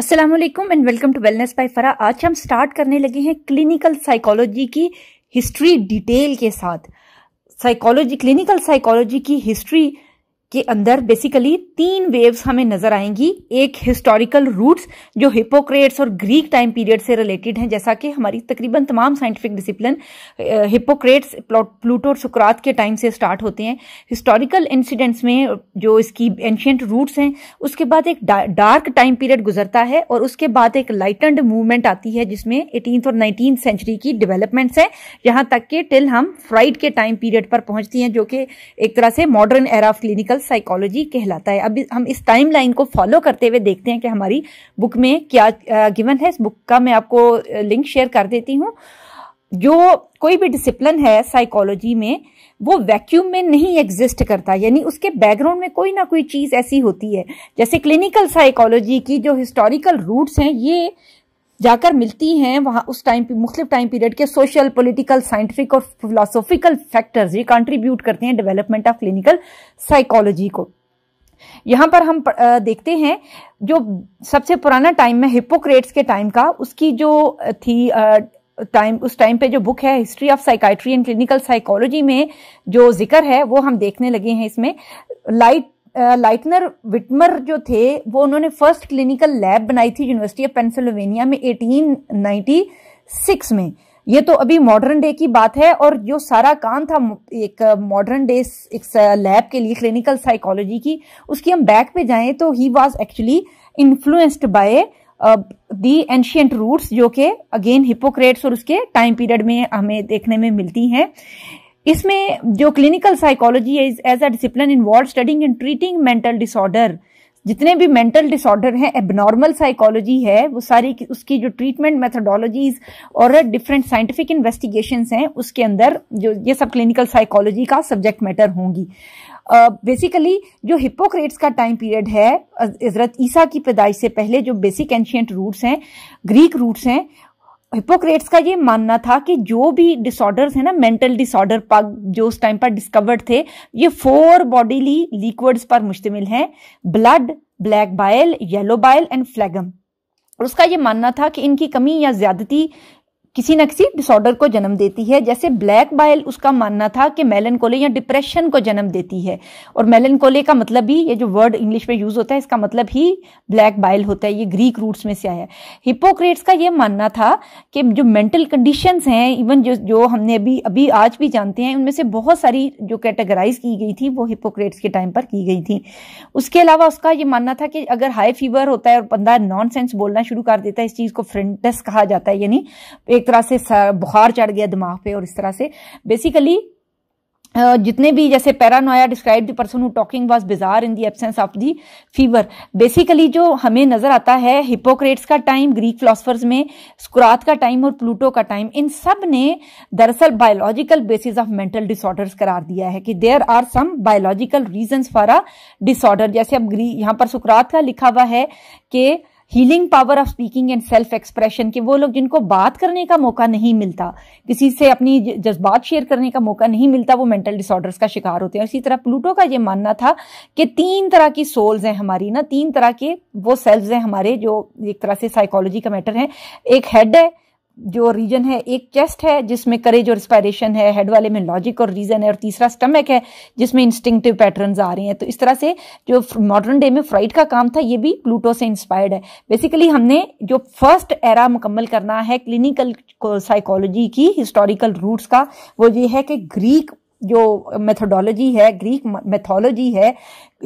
Aslam and welcome to wellness by Farah आज हम start करने लगे हैं क्लिनिकल साइकोलॉजी की हिस्ट्री डिटेल के साथ साइकोलॉजी क्लिनिकल साइकोलॉजी की हिस्ट्री के अंदर बेसिकली तीन वेव्स हमें नजर आएंगी एक हिस्टोरिकल रूट्स जो हिपोक्रेट्स और ग्रीक टाइम पीरियड से रिलेटेड हैं जैसा कि हमारी तकरीबन तमाम साइंटिफिक डिसिप्लिन हिपोक्रेट्स प्लूटो और सुकरात के टाइम से स्टार्ट होते हैं हिस्टोरिकल इंसिडेंट्स में जो इसकी एंशियंट रूट्स हैं उसके बाद एक डार्क टाइम पीरियड गुजरता है और उसके बाद एक लाइटेंड मूवमेंट आती है जिसमें एटीन और नाइनटीन सेंचुरी की डिवेलपमेंट्स हैं यहाँ तक कि टिल हम फ्राइड के टाइम पीरियड पर पहुंचती हैं जो कि एक तरह से modern era of clinical reverse psychology कहलाता है अब हम इस टाइमलाइन को फॉलो करते हुए देखते हैं कि हमारी बुक में क्या गिवन है इस बुक का मैं आपको लिंक शेयर कर देती हूँ जो कोई भी डिसिप्लिन है साइकोलॉजी में वो वैक्यूम में नहीं एग्जिस्ट करता यानी उसके बैकग्राउंड में कोई ना कोई चीज़ ऐसी होती है जैसे क्लिनिकल साइकोलॉजी की जो हिस्टोरिकल रूट्स हैं ये जाकर मिलती हैं वहाँ उस टाइम मुख्तु टाइम पीरियड के सोशल पोलिटिकल साइंटिफिक और फिलोसॉफिकल फैक्टर्स ये कंट्रीब्यूट करते हैं डेवलपमेंट ऑफ क्लिनिकल साइकोलॉजी को यहाँ पर हम देखते हैं जो सबसे पुराना टाइम में हिपोक्रेट्स के टाइम का उसकी जो थी टाइम उस टाइम पे जो बुक है history of psychiatry and clinical psychology में जो जिक्र है वो हम देखने लगे हैं इसमें लाइट लाइटनर विटमर जो थे वो उन्होंने फर्स्ट क्लिनिकल लैब बनाई थी यूनिवर्सिटी ऑफ पेंसिल्वेनिया में 1896 में ये तो अभी मॉडर्न डे की बात है और जो सारा काम था एक मॉडर्न डे एक लैब के लिए क्लिनिकल साइकोलॉजी की उसकी हम बैक पे जाएं तो he was actually influenced by the ancient roots जो कि अगेन हिपोक्रेट्स और उसके टाइम पीरियड में हमें देखने में मिलती हैं इसमें जो क्लिनिकल साइकोलॉजी है as a discipline involve studying and treating mental disorder जितने भी मेंटल डिसऑर्डर हैं एबनॉर्मल साइकोलॉजी है वो सारी उसकी जो ट्रीटमेंट मेथडोलॉजीज और डिफरेंट साइंटिफिक इन्वेस्टिगेशन हैं उसके अंदर जो ये सब क्लिनिकल साइकोलॉजी का सब्जेक्ट मैटर होंगी बेसिकली uh, जो हिपोक्रेट्स का टाइम पीरियड है हजरत ईसा की पैदाइश से पहले जो बेसिक एंशियंट रूट्स हैं ग्रीक रूट्स हैं हिपोक्रेट्स का ये मानना था कि जो भी डिसऑर्डर्स है ना मेंटल डिसऑर्डर पग जो उस टाइम पर डिस्कवर्ड थे ये फोर बॉडीली लिक्विड्स पर मुश्तमिल हैं blood black bile yellow bile and phlegm और उसका ये मानना था कि इनकी कमी या ज्यादती किसी न किसी डिसऑर्डर को जन्म देती है जैसे ब्लैक बाइल उसका मानना था कि कोले या डिप्रेशन को जन्म देती है और कोले का मतलब ही ये जो वर्ड इंग्लिश में यूज होता है इसका मतलब ही ब्लैक बाइल होता है ये ग्रीक रूट्स में से आया हिपोक्रेट्स का ये मानना था कि जो मेंटल कंडीशंस हैं इवन जो जो हमने अभी अभी आज भी जानते हैं उनमें से बहुत सारी जो कैटेगराइज की गई थी वो हिपोक्रेट्स के टाइम पर की गई थी उसके अलावा उसका ये मानना था कि अगर हाई फीवर होता है और बंदा नॉन बोलना शुरू कर देता है इस चीज़ को फ्रेंटस कहा जाता है यानी एक तरह से बुखार चढ़ गया दिमाग पे और इस तरह से बेसिकली जितने भी जैसे paranoia describe the person who talking was bizarre in the absence of the fever basically जो हमें नजर आता है हिपोक्रेट्स का टाइम ग्रीक फिलोसफर्स में स्कुरात का टाइम और प्लूटो का टाइम इन सब ने दरअसल biological basis of mental disorders करार दिया है कि there are some biological reason for a disorder जैसे अब यहां पर सुकरात का लिखा हुआ है कि healing power of speaking and self expression के वो लोग जिनको बात करने का मौका नहीं मिलता किसी से अपनी जज्बात शेयर करने का मौका नहीं मिलता वो मेंटल डिसऑर्डर्स का शिकार होते हैं इसी तरह प्लूटो का ये मानना था कि तीन तरह की सोल्स हैं हमारी ना तीन तरह के वो सेल्स हैं हमारे जो एक तरह से साइकोलॉजी का मैटर है एक हेड है जो रीजन है एक चेस्ट है जिसमें करेज और इंस्पायरेशन है हेड वाले में लॉजिक और रीजन है और तीसरा स्टमक है जिसमें इंस्टिंक्टिव पैटर्न्स आ रहे हैं तो इस तरह से जो मॉडर्न डे में फ्राइड का काम था ये भी प्लूटो से इंस्पायर्ड है बेसिकली हमने जो फर्स्ट एरा मुकम्मल करना है क्लिनिकल साइकोलॉजी की हिस्टोरिकल रूट्स का वो ये है कि ग्रीक जो मेथोडोलॉजी है ग्रीक मेथोलॉजी है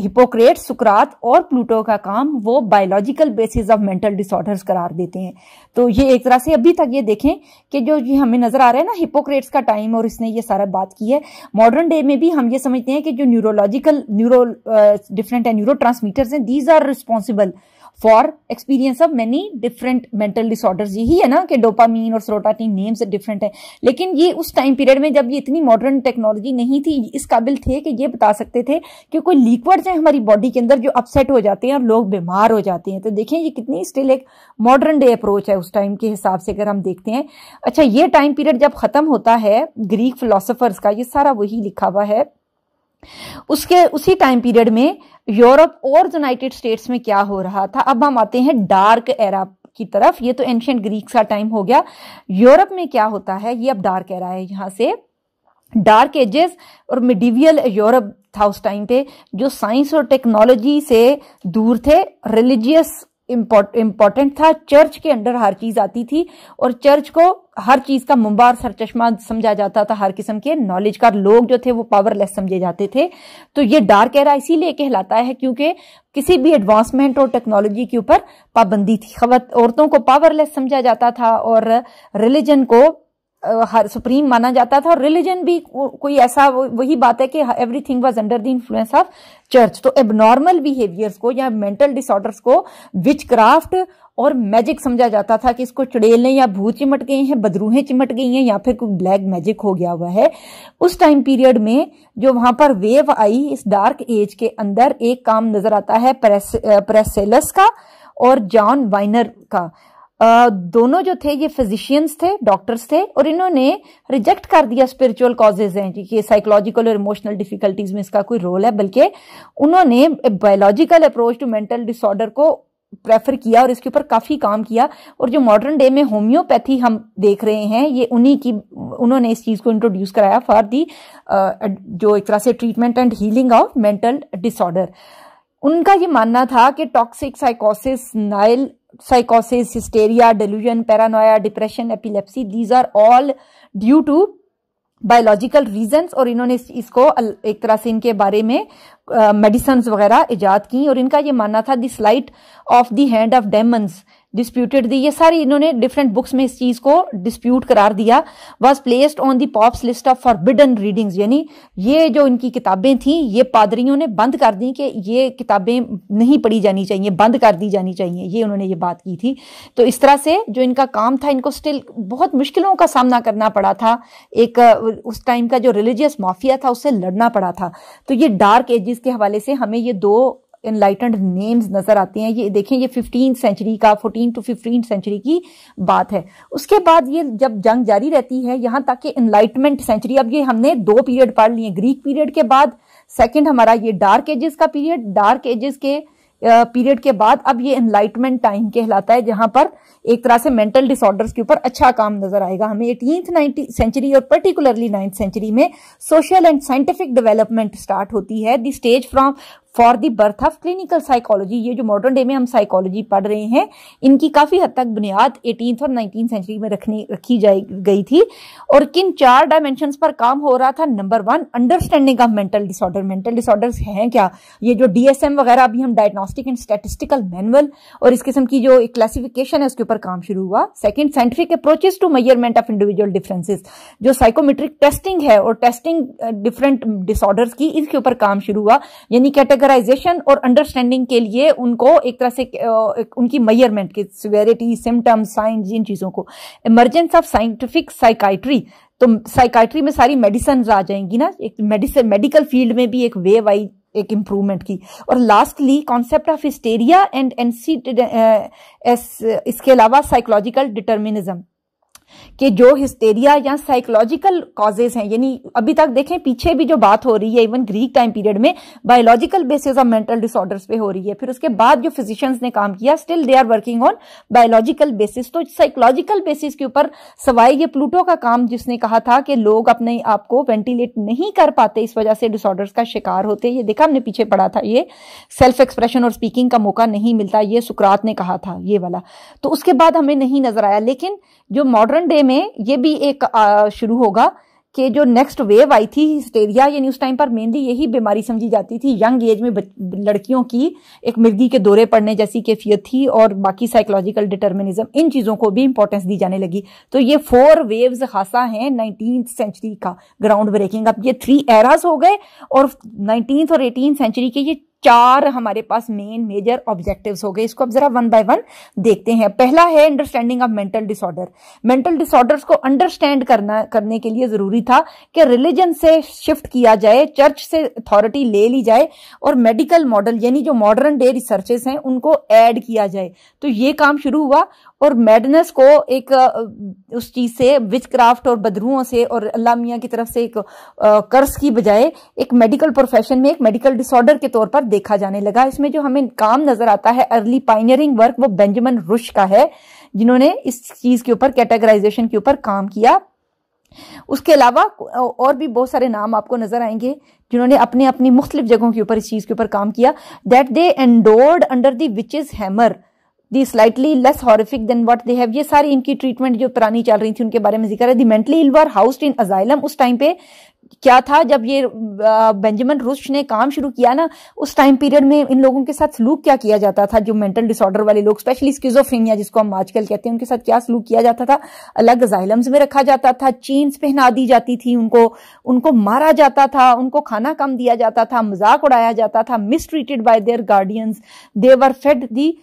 हिपोक्रेट सुकरात और प्लूटो का काम वो biological basis of mental disorders करार देते हैं तो ये एक तरह से अभी तक ये देखें कि जो ये हमें नजर आ रहा है ना हिपोक्रेट्स का टाइम और इसने ये सारा बात की है मॉडर्न डे में भी हम ये समझते हैं कि जो न्यूरोलॉजिकल न्यूरो डिफरेंट है न्यूरो ट्रांसमीटर्स हैं these are responsible for experience of many different mental disorders यही है ना कि डोपामीन और सरोटाटीन नेम्स डिफरेंट है लेकिन ये उस टाइम पीरियड में जब ये इतनी मॉडर्न टेक्नोलॉजी नहीं थी इस काबिल थे कि ये बता सकते थे कि कोई लिक्विड्स हैं हमारी बॉडी के अंदर जो अपसेट हो जाते हैं और लोग बीमार हो जाते हैं तो देखें ये कितनी स्टिल एक मॉडर्न डे अप्रोच है उस टाइम के हिसाब से अगर हम देखते हैं अच्छा ये टाइम पीरियड जब ख़त्म होता है ग्रीक फिलोसफर्स का ये सारा वही लिखा हुआ है उसके उसी टाइम पीरियड में यूरोप और यूनाइटेड स्टेट्स में क्या हो रहा था अब हम आते हैं डार्क एरा की तरफ ये तो एंशियंट ग्रीक का टाइम हो गया यूरोप में क्या होता है ये अब डार्क एरा है यहां से डार्क एजेस और मिडिवियल यूरोप था उस टाइम पे जो साइंस और टेक्नोलॉजी से दूर थे रिलीजियस इम्पोर्टेंट था चर्च के अंडर हर चीज आती थी और चर्च को हर चीज का मुंबार सर चश्मा समझा जाता था हर किस्म के नॉलेज का लोग जो थे वो पावरलेस समझे जाते थे तो ये डार्क एरा इसीलिए कहलाता है क्योंकि किसी भी एडवांसमेंट और टेक्नोलॉजी के ऊपर पाबंदी थी खबर औरतों को पावरलेस समझा जाता था और रिलीजन को हर सुप्रीम माना जाता था और रिलीजन भी कोई ऐसा वही बात है कि everything was under the influence of church तो एबनॉर्मल बिहेवियर्स को या मेंटल डिसऑर्डर्स को विच क्राफ्ट और मैजिक समझा जाता था कि इसको चुड़ेल ने या भूत चिमट गए हैं बदरूहें चिमट गई हैं या फिर कोई ब्लैक मैजिक हो गया हुआ है उस टाइम पीरियड में जो वहां पर वेव आई इस डार्क एज के अंदर एक काम नजर आता है प्रेस, प्रेसेलस का और जॉन वाइनर का दोनों जो थे ये फिजिशियंस थे डॉक्टर्स थे और इन्होंने रिजेक्ट कर दिया स्पिरिचुअल कॉजेज हैं कि साइकोलॉजिकल और इमोशनल डिफिकल्टीज में इसका कोई रोल है बल्कि उन्होंने biological approach to mental disorder को प्रेफर किया और इसके ऊपर काफ़ी काम किया और जो मॉडर्न डे में होम्योपैथी हम देख रहे हैं ये उन्हीं की उन्होंने इस चीज़ को इंट्रोड्यूस कराया फॉर दी जो एक तरह से treatment and healing of mental disorder उनका ये मानना था कि toxic साइकोसिस Nile साइकोसिस hysteria delusion, Paranoia depression epilepsy these are all due to biological reasons और इन्होंने इसको एक तरह से इनके बारे में मेडिसन्स वगैरह इजाद की और इनका ये मानना था the sleight of the hand of demons disputed the ये सारी इन्होंने डिफरेंट बुक्स में इस चीज को डिस्प्यूट करार दिया was placed on the pope's list of forbidden readings यानी ये जो इनकी किताबें थी ये पादरियों ने बंद कर दी कि ये किताबें नहीं पढ़ी जानी चाहिए बंद कर दी जानी चाहिए ये उन्होंने ये बात की थी तो इस तरह से जो इनका काम था इनको स्टिल बहुत मुश्किलों का सामना करना पड़ा था एक उस टाइम का जो रिलीजियस माफिया था उससे लड़ना पड़ा था तो ये डार्क एजेस के हवाले से हमें ये दो इनलाइटेंड नेम्स नजर आते हैं ये देखें ये फिफ्टीन सेंचुरी का फोर्टीन टू फिफ्टीन सेंचुरी की बात है उसके बाद ये जब जंग जारी रहती है यहाँ तक कि इनलाइटमेंट सेंचुरी अब ये हमने दो पीरियड पढ़ लिए ग्रीक पीरियड के बाद सेकेंड हमारा ये डार्क एजेस का पीरियड डार्क एजेस के पीरियड के बाद अब ये इनलाइटमेंट टाइम कहलाता है जहां पर एक तरह से मेंटल डिसऑर्डर्स के ऊपर अच्छा काम नजर आएगा हमें एटीन नाइनटी सेंचुरी और पर्टिकुलरली नाइन्थ सेंचुरी में social and scientific development start होती है the stage from for the birth of clinical psychology ये जो मॉडर्न डे में हम साइकोलॉजी पढ़ रहे हैं इनकी काफ़ी हद तक बुनियाद एटीन और नाइनटीन सेंचुरी में रखनी रखी जाई गई थी और किन चार डायमेंशन पर काम हो रहा था number one understanding of mental disorder mental disorder हैं क्या ये जो डीएसएम वगैरह अभी हम डायग्नोस्टिक एंड स्टेटिस्टिकल मैनुअल और इस किस्म की जो एक क्लासिफिकेशन है उसके ऊपर काम शुरू हुआ second scientific approaches to measurement of individual differences जो साइकोमेट्रिक टेस्टिंग है और टेस्टिंग डिफरेंट डिसऑर्डर की इसके ऊपर काम शुरू हुआ यानी कैटेगरी कैटेगराइजेशन और अंडरस्टैंडिंग के लिए उनको एक तरह से एक उनकी मैयरमेंट की सिवेरिटी सिम्टम्स साइंस इन चीज़ों को इमरजेंस ऑफ साइंटिफिक साइकाइट्री तो साइकाइट्री में सारी मेडिसन आ जाएंगी ना एक मेडिसन मेडिकल फील्ड में भी एक वेव आई एक इम्प्रूवमेंट की और lastly concept of hysteria and एनसी इसके अलावा साइकोलॉजिकल डिटर्मिनिज्म कि जो हिस्टेरिया या साइकोलॉजिकल कॉजेज हैं यानी अभी तक देखें पीछे भी जो बात हो रही है इवन ग्रीक टाइम पीरियड में biological basis of mental disorders पे हो रही है फिर उसके बाद जो फिजिशियंस ने काम किया still they are working on biological basis तो साइकोलॉजिकल बेसिस के ऊपर सवाए ये प्लूटो का काम जिसने कहा था कि लोग अपने आप को वेंटिलेट नहीं कर पाते इस वजह से डिसऑर्डर्स का शिकार होते ये देखा हमने पीछे पढ़ा था ये सेल्फ एक्सप्रेशन और स्पीकिंग का मौका नहीं मिलता ये सुकरात ने कहा था ये वाला तो उसके बाद हमें नहीं नजर आया लेकिन जो मॉडर्न चिल्ड्रन डे में ये भी एक शुरू होगा कि जो नेक्स्ट वेव आई थी हिस्टेरिया यानी उस टाइम पर मेनली यही बीमारी समझी जाती थी यंग एज में लड़कियों की एक मिर्गी के दौरे पड़ने जैसी कैफियत थी और बाकी साइकोलॉजिकल डिटर्मिनिज्म इन चीज़ों को भी इंपॉर्टेंस दी जाने लगी तो ये फोर वेव्स खासा हैं नाइनटीन सेंचुरी का ग्राउंड ब्रेकिंग अब ये थ्री एराज हो गए और नाइनटीन और एटीन सेंचुरी के ये चार हमारे पास मेन मेजर ऑब्जेक्टिव्स हो गए इसको अब जरा वन बाय वन देखते हैं पहला है understanding of mental disorder mental disorders को अंडरस्टैंड करना करने के लिए जरूरी था कि रिलीजन से शिफ्ट किया जाए चर्च से अथॉरिटी ले ली जाए और मेडिकल मॉडल यानी जो मॉडर्न डे रिसर्चेस हैं उनको ऐड किया जाए तो ये काम शुरू हुआ और मेडनेस को एक उस चीज से विच क्राफ्ट और बदरुओं से और अल्लाह मियाँ की तरफ से एक कर्ज की बजाय एक मेडिकल प्रोफेशन में एक मेडिकल डिसऑर्डर के तौर पर देखा जाने लगा इसमें जो हमें काम नजर आता है अर्ली पाइनियरिंग वर्क वो बेंजामिन रुश का है जिन्होंने इस चीज के ऊपर कैटेगराइजेशन के ऊपर काम किया उसके अलावा और भी बहुत सारे नाम आपको नजर आएंगे जिन्होंने अपने अपनी मुख्तलिफ जगहों के ऊपर इस चीज के ऊपर काम किया that they endured under the witch hammer the slightly less horrific than what they have ये सारी इनकी ट्रीटमेंट जो पुरानी चल रही थी उनके बारे में जिक्र है the mentally ill were in asylum उस टाइम पे क्या था जब ये बेंजामिन रुश ने काम शुरू किया ना उस टाइम पीरियड में इन लोगों के साथ सलूक क्या किया जाता था जो मेंटल डिसऑर्डर वाले लोग स्पेशली स्किजोफ्रेनिया जिसको हम आजकल कहते हैं उनके साथ क्या सलूक किया जाता था अलग जाइलम्स में रखा जाता था चेन्स पहना दी जाती थी उनको उनको मारा जाता था उनको खाना कम दिया जाता था मजाक उड़ाया जाता था treated by their guardians they were fed the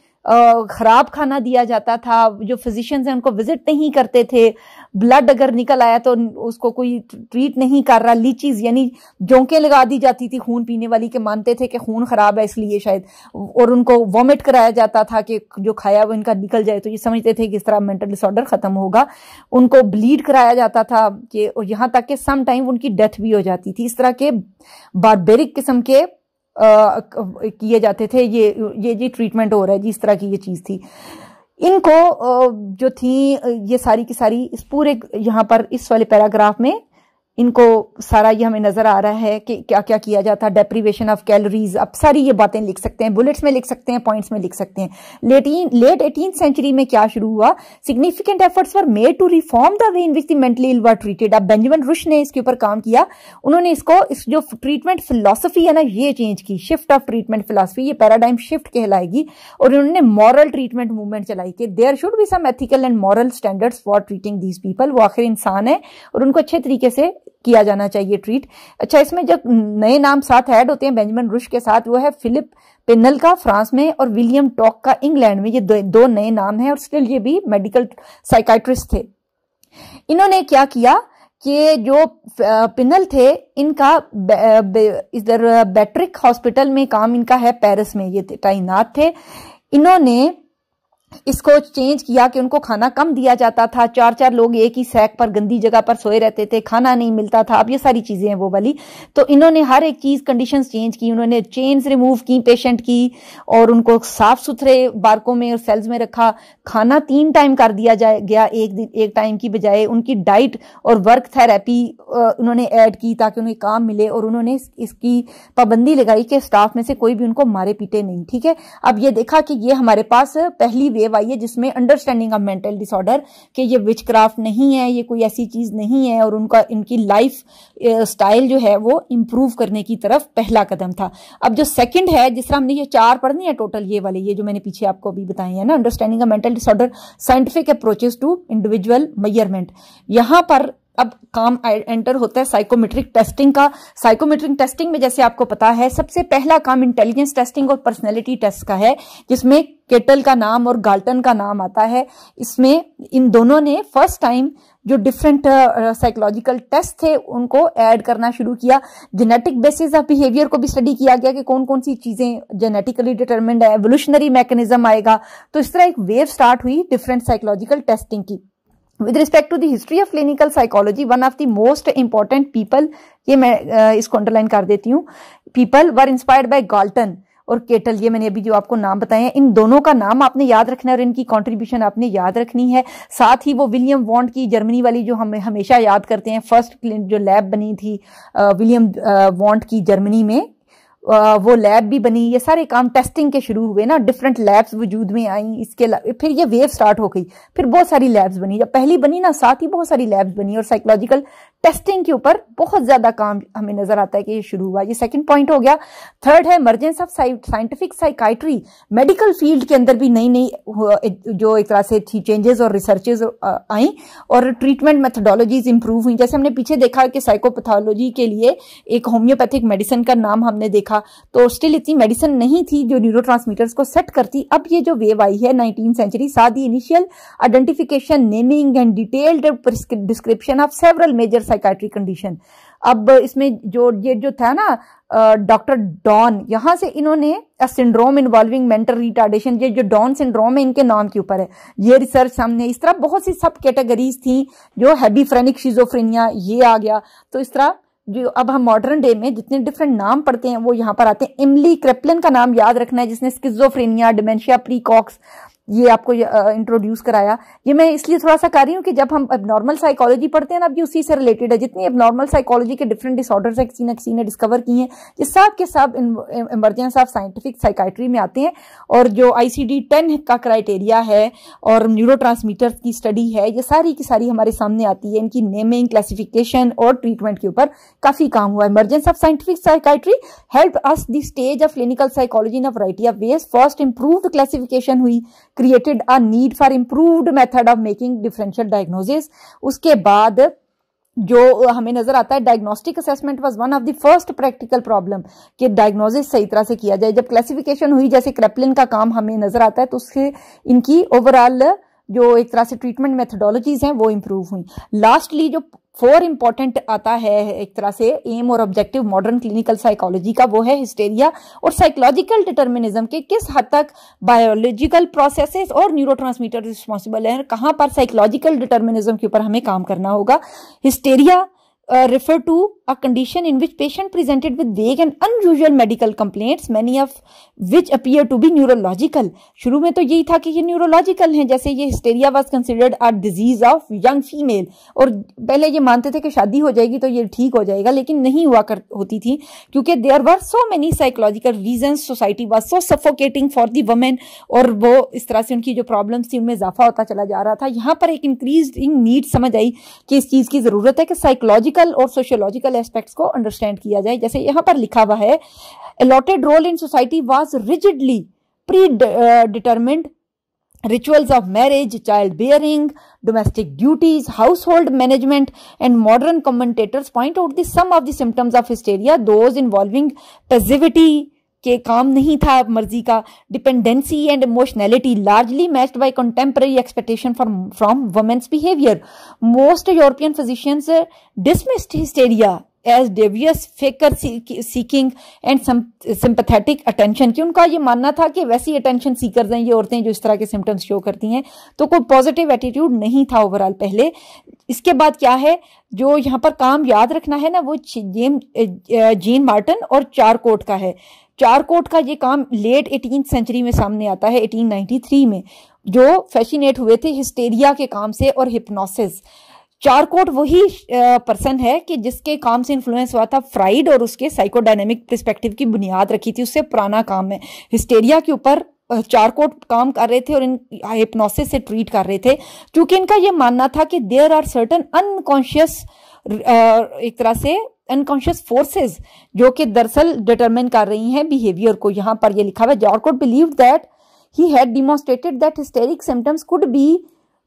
ख़राब खाना दिया जाता था जो फिजिशियंस हैं उनको विजिट नहीं करते थे ब्लड अगर निकल आया तो उसको कोई ट्रीट नहीं कर रहा लीचीज यानी जोंके लगा दी जाती थी खून पीने वाली के मानते थे कि खून ख़राब है इसलिए शायद और उनको वॉमिट कराया जाता था कि जो खाया वो इनका निकल जाए तो ये समझते थे कि इस तरह मेंटल डिसऑर्डर ख़त्म होगा उनको ब्लीड कराया जाता था कि और यहाँ तक कि सम टाइम उनकी डेथ भी हो जाती थी इस तरह के बारबेरिक किस्म के किए जाते थे ये ये जी ट्रीटमेंट हो रहा है जी इस तरह की ये चीज़ थी इनको जो थी ये सारी की सारी इस पूरे यहाँ पर इस वाले पैराग्राफ में इनको सारा ये हमें नज़र आ रहा है कि क्या क्या किया जाता है डेप्रीवेशन ऑफ कैलोरीज अब सारी ये बातें लिख सकते हैं बुलेट्स में लिख सकते हैं पॉइंट्स में लिख सकते हैं लेटीन लेट एटीन सेंचुरी में क्या शुरू हुआ significant efforts were made to reform the way in which the mentally ill were treated अब बेंजमिन रुश ने इसके ऊपर काम किया उन्होंने इसको इस जो ट्रीटमेंट फिलोसफी है ना ये चेंज की शिफ्ट ऑफ ट्रीटमेंट फिलोसफी ये पैराडाइम शिफ्ट कहलाएगी और उन्होंने मॉरल ट्रीटमेंट मूवमेंट चलाई कि there should be some ethical and moral standards for treating these people वो आखिर इंसान है और उनको अच्छे तरीके से किया जाना चाहिए ट्रीट अच्छा इसमें जब नए नाम साथ ऐड होते हैं बेंजामिन रुश के साथ वो है फिलिप पिनल का फ्रांस में और विलियम टॉक का इंग्लैंड में ये दो, दो नए नाम हैं और स्टिल ये भी मेडिकल साइकाट्रिस्ट थे इन्होंने क्या किया कि जो पिनल थे इनका इधर बैट्रिक हॉस्पिटल में काम इनका है पेरिस में ये तैनात थे इन्होंने इसको चेंज किया कि उनको खाना कम दिया जाता था चार चार लोग एक ही सैक पर गंदी जगह पर सोए रहते थे खाना नहीं मिलता था अब ये सारी चीज़ें हैं वो वाली तो इन्होंने हर एक चीज़ कंडीशंस चेंज की उन्होंने चेन्स रिमूव की पेशेंट की और उनको साफ सुथरे बारकों में और सेल्स में रखा खाना तीन टाइम कर दिया जाए गया एक दिन एक टाइम की बजाय उनकी डाइट और वर्क थेरेपी उन्होंने ऐड की ताकि उन्हें काम मिले और उन्होंने इसकी पाबंदी लगाई कि स्टाफ में से कोई भी उनको मारे पीटे नहीं ठीक है अब ये देखा कि ये हमारे पास पहली वेव आई है जिसमें अंडरस्टैंडिंग ऑफ मेंटल डिसऑर्डर कि ये विच नहीं है ये कोई ऐसी चीज़ नहीं है और उनका इनकी लाइफ स्टाइल जो है वो इम्प्रूव करने की तरफ पहला कदम था अब जो सेकंड है जिस तरह हमने ये चार पढ़नी है टोटल ये वाले ये जो मैंने पीछे आपको अभी बताए हैं ना understanding of mental disorder scientific approaches to individual measurement यहां पर अब काम एंटर होता है साइकोमेट्रिक टेस्टिंग का साइकोमेट्रिक टेस्टिंग में जैसे आपको पता है सबसे पहला काम इंटेलिजेंस टेस्टिंग और पर्सनैलिटी टेस्ट का है जिसमें केटल का नाम और गाल्टन का नाम आता है इसमें इन दोनों ने फर्स्ट टाइम जो डिफरेंट साइकोलॉजिकल टेस्ट थे उनको ऐड करना शुरू किया जेनेटिक बेसिस ऑफ बिहेवियर को भी स्टडी किया गया कि कौन कौन सी चीज़ें जेनेटिकली डिटर्मिंड है एवोल्यूशनरी मैकेनिज्म आएगा तो इस तरह एक वेव स्टार्ट हुई डिफरेंट साइकोलॉजिकल टेस्टिंग की with respect to the history of clinical psychology one of the most important people ये मैं इसको अंडरलाइन कर देती हूँ people were inspired by Galton और केटल ये मैंने अभी जो आपको नाम बताए हैं इन दोनों का नाम आपने याद रखना है और इनकी कंट्रीब्यूशन आपने याद रखनी है साथ ही वो विलियम वॉन्ट की जर्मनी वाली जो हम हमेशा याद करते हैं फर्स्ट जो लैब बनी थी विलियम वॉन्ट की जर्मनी में वो लैब भी बनी ये सारे काम टेस्टिंग के शुरू हुए ना डिफरेंट लैब्स वजूद में आई इसके फिर ये वेव स्टार्ट हो गई फिर बहुत सारी लैब्स बनी जब पहली बनी ना साथ ही बहुत सारी लैब्स बनी और साइकोलॉजिकल टेस्टिंग के ऊपर बहुत ज्यादा काम हमें नजर आता है कि ये शुरू हुआ ये सेकंड पॉइंट हो गया थर्ड है emergence of scientific psychiatry medical field के अंदर भी नई नई जो एक तरह से थी चेंजेस और रिसर्चेज आई और ट्रीटमेंट मेथडोलॉजीज इंप्रूव हुई जैसे हमने पीछे देखा कि साइकोपैथोलॉजी के लिए एक होम्योपैथिक मेडिसिन का नाम हमने देखा तो स्टिल इतनी मेडिसिन नहीं थी जो न्यूरो को सेट करती अब ये जो वेव आई है नाइनटीन सेंचुरी साथ ही initial identification naming and detailed description of several major psychiatry condition अब इसमें जो ये जो था ना डॉक्टर डॉन यहाँ से इन्होंने सिंड्रोम इन्वॉल्विंग मेंटल रिटार्डेशन ये जो डॉन सिंड्रोम है इनके नाम के ऊपर है ये रिसर्च सामने इस तरह बहुत सी सब कैटेगरीज थी जो हैबी फ्रेनिक शिजोफ्रेनिया ये आ गया तो इस तरह जो अब हम मॉडर्न डे में जितने डिफरेंट नाम पढ़ते हैं वो यहाँ पर आते हैं इमली क्रेपलन का नाम याद रखना है जिसने स्किजोफ्रेनिया डिमेंशिया प्रीकॉक्स ये आपको इंट्रोड्यूस कराया ये मैं इसलिए थोड़ा सा कर रही हूँ कि जब हम अब नॉर्मल साइकोलॉजी पढ़ते हैं ना अब ये उसी से रिलेटेड है जितनी अब नॉर्मल साइकोलॉजी के डिफरेंट डिसऑर्डर्स है किसी ने किसी ने डिस्कवर किए हैं ये सब के सब इमरजेंस ऑफ साइंटिफिक साइकाइट्री में आते हैं और जो आई सी डी टेन का क्राइटेरिया है और न्यूरो की स्टडी है ये सारी की सारी हमारे सामने आती है इनकी नेमिंग क्लासिफिकेशन और ट्रीटमेंट के ऊपर काफ़ी काम हुआ है emergence of scientific psychiatry help us the stage of clinical psychology in a variety of ways first improved classification हुई created a need for improved method of making differential diagnosis उसके बाद जो हमें नजर आता है diagnostic assessment was one of the first practical problem कि diagnosis सही तरह से किया जाए जब क्लासिफिकेशन हुई जैसे क्रेपलिन का काम हमें नजर आता है तो उससे इनकी ओवरऑल जो एक तरह से ट्रीटमेंट मेथडोलॉजीज़ हैं वो इम्प्रूव हुई लास्टली जो फोर इंपॉर्टेंट आता है एक तरह से एम और ऑब्जेक्टिव मॉडर्न क्लिनिकल साइकोलॉजी का वो है हिस्टेरिया और साइकोलॉजिकल डिटर्मिनिज्म के किस हद तक बायोलॉजिकल प्रोसेसेस और न्यूरो रिस्पॉन्सिबल हैं कहाँ पर साइकोलॉजिकल डिटर्मिनिज्म के ऊपर हमें काम करना होगा hysteria uh, refer to a condition in which patient presented with vague and unusual medical complaints many of which appear to be neurological शुरू में तो यही था कि ये neurological हैं जैसे ये hysteria was considered a disease of young female और पहले ये मानते थे कि शादी हो जाएगी तो ये ठीक हो जाएगा लेकिन नहीं हुआ कर होती थी क्योंकि there were so many psychological reasons society was so suffocating for the women और वो इस तरह से उनकी जो problems थी उनमें इजाफा होता चला जा रहा था यहाँ पर एक increasing need समझ आई कि इस चीज़ की ज़रूरत है कि psychological पॉलिटिकल और सोशियोलॉजिकल एस्पेक्ट्स को अंडरस्टैंड किया जाए जैसे यहां पर लिखा हुआ है allotted role in society was rigidly predetermined rituals of marriage child bearing domestic duties household management and modern commentators point out them of symptoms of hysteria those involving passivity के काम नहीं था मर्जी का dependency and emotionality largely matched by contemporary expectation for from women's behaviour most European physicians dismissed hysteria as devious faker seeking and sympathetic attention कि उनका ये मानना था कि वैसी अटेंशन सीकर हैं ये औरतें जो इस तरह के सिम्टम्स शो करती हैं तो कोई पॉजिटिव एटीट्यूड नहीं था ओवरऑल पहले इसके बाद क्या है जो यहाँ पर काम याद रखना है ना वो जेम जीन मार्टन और चारकोट का है चारकोट का ये काम लेट एटीन सेंचुरी में सामने आता है 1893 में जो फैशिनेट हुए थे हिस्टेरिया के काम से और हिप्नोसिस चारकोट वही पर्सन है कि जिसके काम से इन्फ्लुएंस हुआ था फ्राइड और उसके साइकोडायनेमिक पर्सपेक्टिव की बुनियाद रखी थी उससे पुराना काम है हिस्टेरिया के ऊपर चारकोट काम कर रहे थे और इन हिप्नोसिस से ट्रीट कर रहे थे क्योंकि इनका ये मानना था कि देयर आर सर्टन अनकॉन्शियस एक तरह से अनकॉन्शियस फोर्सेज जो कि दरअसल डिटरमिन कर रही हैं बिहेवियर को यहाँ पर ये लिखा हुआ है Charcot believe that he had demonstrated that hysteric symptoms could be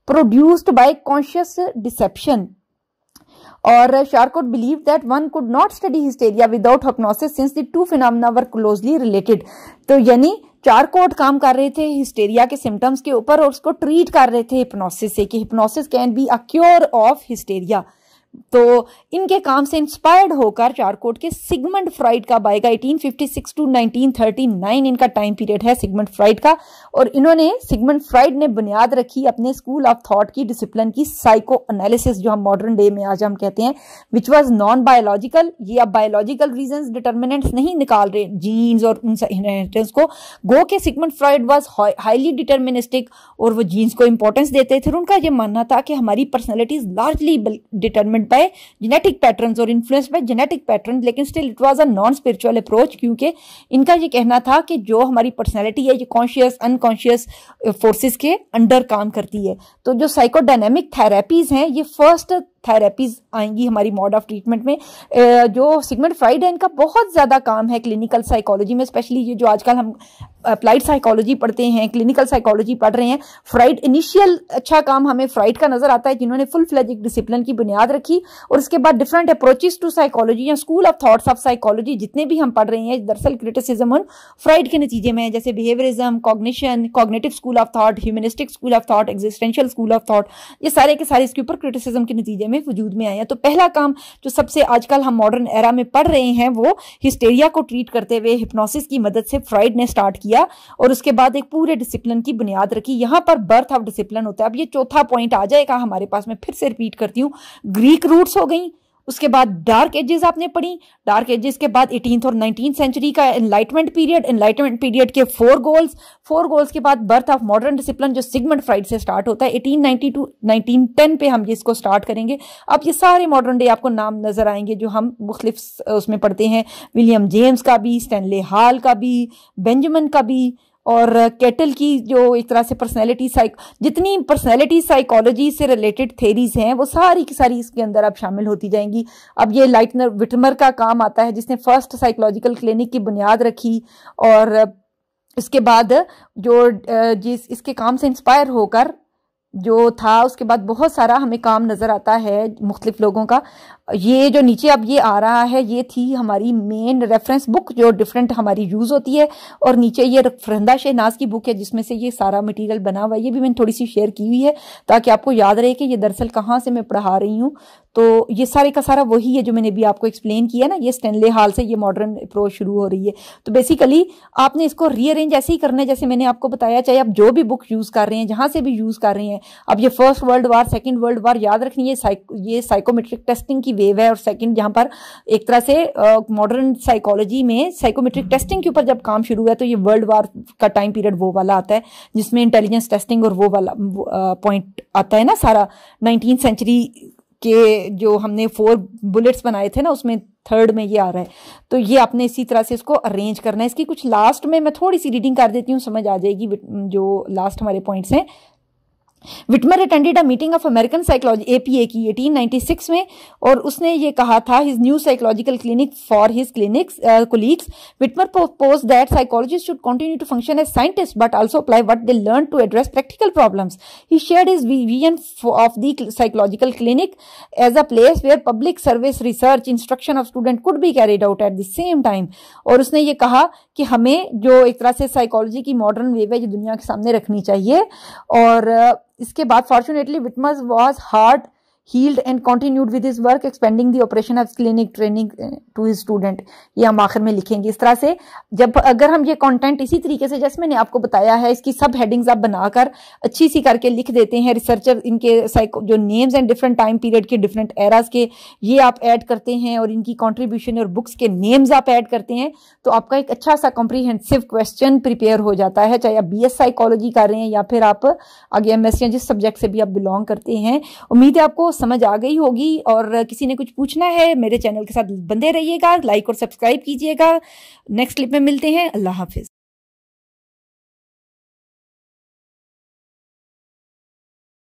produced by conscious deception और Charcot believe that one could not study hysteria without hypnosis since the two phenomena were closely related तो यानी चार coat काम कर रहे थे hysteria के symptoms के ऊपर और उसको ट्रीट कर रहे थे हिप्नोसिस से कि hypnosis can be a cure of hysteria तो इनके काम से इंस्पायर्ड होकर चारकोट के सिगमंड फ्राइड का बाइक 1856 टू 1939 इनका टाइम पीरियड है सिगमंड फ्राइड का और इन्होंने सिगमंड फ्राइड ने बुनियाद रखी अपने स्कूल ऑफ थॉट की डिसिप्लिन की साइको एनालिसिस जो हम मॉडर्न डे में आज हम कहते हैं विच वॉज नॉन बायोलॉजिकल ये अब बायोलॉजिकल रीजन डिटर्मिनेंट्स नहीं निकाल रहे जीन्स और उन को गो के Sigmund Freud was highly deterministic और वो जीन्स को इंपॉर्टेंस देते थे उनका यह मानना था कि हमारी personalities largely determine determined by genetic patterns और इन्फ्लुएंस बाय जेनेटिक पैटर्न लेकिन still it was a non spiritual approach क्योंकि इनका ये कहना था कि जो हमारी पर्सनैलिटी है ये कॉन्शियस अनकॉन्शियस फोर्सेज के अंडर काम करती है तो जो साइकोडाइनमिक थेरेपीज हैं ये फर्स्ट थेरेपीज आएंगी हमारी मॉड ऑफ ट्रीटमेंट में जो सिगमेंट फ्राइड है इनका बहुत ज़्यादा काम है क्लिनिकल साइकोलॉजी में स्पेशली ये जो आजकल हम अप्लाइड साइकोलॉजी पढ़ते हैं क्लिनिकल साइकोलॉजी पढ़ रहे हैं फ्राइड इनिशियल अच्छा काम हमें फ्राइड का नज़र आता है जिन्होंने फुल फ्लेज एक डिसिप्लिन की बुनियाद रखी और उसके बाद डिफरेंट अप्रोचेज टू साइकोलॉजी या school of thoughts of psychology जितने भी हम पढ़ रहे हैं दरअसल क्रिटिसिजम और फ्राइड के नतीजे में जैसे behaviourism cognition cognitive school of thought humanistic school of thought existential school of thought ये सारे के सारे इसके ऊपर क्रिटिसिज्म के नतीजे में में वजूद में आया तो पहला काम जो सबसे आजकल हम मॉडर्न एरा में पढ़ रहे हैं वो हिस्टेरिया को ट्रीट करते हुए हिप्नोसिस की मदद से फ्राइड ने स्टार्ट किया और उसके बाद एक पूरे डिसिप्लिन की बुनियाद रखी यहाँ पर बर्थ ऑफ डिसिप्लिन होता है अब ये चौथा पॉइंट आ जाएगा हमारे पास मैं फिर से रिपीट करती हूँ ग्रीक रूट्स हो गई उसके बाद डार्क एजेस आपने पढ़ी डार्क एजेस के बाद एटीन और नाइनटीन सेंचुरी का एनलाइटमेंट पीरियड एनलाइटमेंट पीरियड के फोर गोल्स फोर गोल्स के बाद बर्थ ऑफ मॉडर्न डिसिप्लिन जो सिगमेंट फ्राइड से स्टार्ट होता है eighteen ninety to nineteen ten पे हम इसको स्टार्ट करेंगे अब ये सारे मॉडर्न डे आपको नाम नजर आएंगे जो हम मुख्तलिफ उसमें पढ़ते हैं विलियम जेम्स का भी स्टैनले हाल का भी बेंजमिन का भी और केटल की जो एक तरह से पर्सनैलिटी साइक जितनी पर्सनैलिटी साइकोलॉजी से रिलेटेड थेरीज हैं वो सारी की सारी इसके अंदर अब शामिल होती जाएंगी अब ये लाइटनर विटमर का काम आता है जिसने फर्स्ट साइकोलॉजिकल क्लिनिक की बुनियाद रखी और इसके बाद जो जिस इसके काम से इंस्पायर होकर जो था उसके बाद बहुत सारा हमें काम नज़र आता है मुख्तलिफ लोगों का ये जो नीचे अब ये आ रहा है ये थी हमारी मेन रेफरेंस बुक जो डिफरेंट हमारी यूज़ होती है और नीचे ये फरंदा शहनाज की बुक है जिसमें से ये सारा मटेरियल बना हुआ है ये भी मैंने थोड़ी सी शेयर की हुई है ताकि आपको याद रहे कि ये दरअसल कहाँ से मैं पढ़ा रही हूँ तो ये सारे का सारा वही है जो मैंने भी आपको एक्सप्लेन किया ना ये स्टेनले हाल से ये मॉडर्न अप्रोच शुरू हो रही है तो बेसिकली आपने इसको रीअरेंज ऐसे ही करना है जैसे मैंने आपको बताया चाहे आप जो भी बुक यूज़ कर रहे हैं जहाँ से भी यूज़ कर रहे हैं अब ये first world war second world war याद रखनी है ये साइकोमेट्रिक टेस्टिंग की की वेव है और सेकंड यहाँ पर एक तरह से मॉडर्न uh, साइकोलॉजी में साइकोमेट्रिक टेस्टिंग के ऊपर जब काम शुरू हुआ तो ये वर्ल्ड वार का टाइम पीरियड वो वाला आता है जिसमें इंटेलिजेंस टेस्टिंग और वो वाला पॉइंट uh, आता है ना सारा नाइनटीन सेंचुरी के जो हमने फोर बुलेट्स बनाए थे ना उसमें थर्ड में ये आ रहा है तो ये आपने इसी तरह से इसको अरेंज करना है इसकी कुछ लास्ट में मैं थोड़ी सी रीडिंग कर देती हूँ समझ आ जाएगी जो लास्ट हमारे पॉइंट्स हैं Witmer attended a meeting of American psychology APA की 1896 में और उसने ये कहा था his new psychological clinic for his clinics colleagues Witmer propose that psychologist should continue to function as scientist but also apply what they learn to address practical problems he share his vision of the psychological clinic as a place where public service research instruction of student could be carried out at the same time और उसने ये कहा कि हमें जो एक तरह से साइकोलॉजी की मॉडर्न वेव है जो दुनिया के सामने रखनी चाहिए और इसके बाद fortunately Witmer was hard headed and continued with his work expanding the operation of clinic training to his student ये हम आखिर में लिखेंगे इस तरह से जब अगर हम ये कॉन्टेंट इसी तरीके से जैसे मैंने आपको बताया है इसकी सब हेडिंग्स आप बनाकर अच्छी सी करके लिख देते हैं रिसर्चर इनके साइको जो names and different time period के डिफरेंट एराज के ये आप ऐड करते हैं और इनकी कॉन्ट्रीब्यूशन और बुक्स के नेम्स आप ऐड करते हैं तो आपका एक अच्छा सा कॉम्प्रीहेंसिव क्वेश्चन प्रिपेयर हो जाता है चाहे आप बी एस साइकोलॉजी कर रहे हैं या फिर आप आगे एम एस जिस सब्जेक्ट से भी आप बिलोंग करते हैं उम्मीद है आपको समझ आ गई होगी और किसी ने कुछ पूछना है मेरे चैनल के साथ बंदे रहिएगा लाइक और सब्सक्राइब कीजिएगा नेक्स्ट क्लिप में मिलते हैं अल्लाह हाफिज़